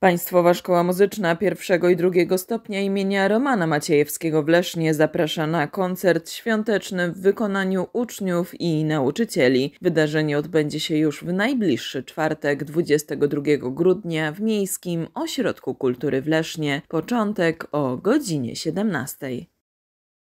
Państwowa Szkoła Muzyczna pierwszego i drugiego stopnia imienia Romana Maciejewskiego w Lesznie zaprasza na koncert świąteczny w wykonaniu uczniów i nauczycieli. Wydarzenie odbędzie się już w najbliższy czwartek 22 grudnia w Miejskim Ośrodku Kultury w Lesznie. Początek o godzinie 17.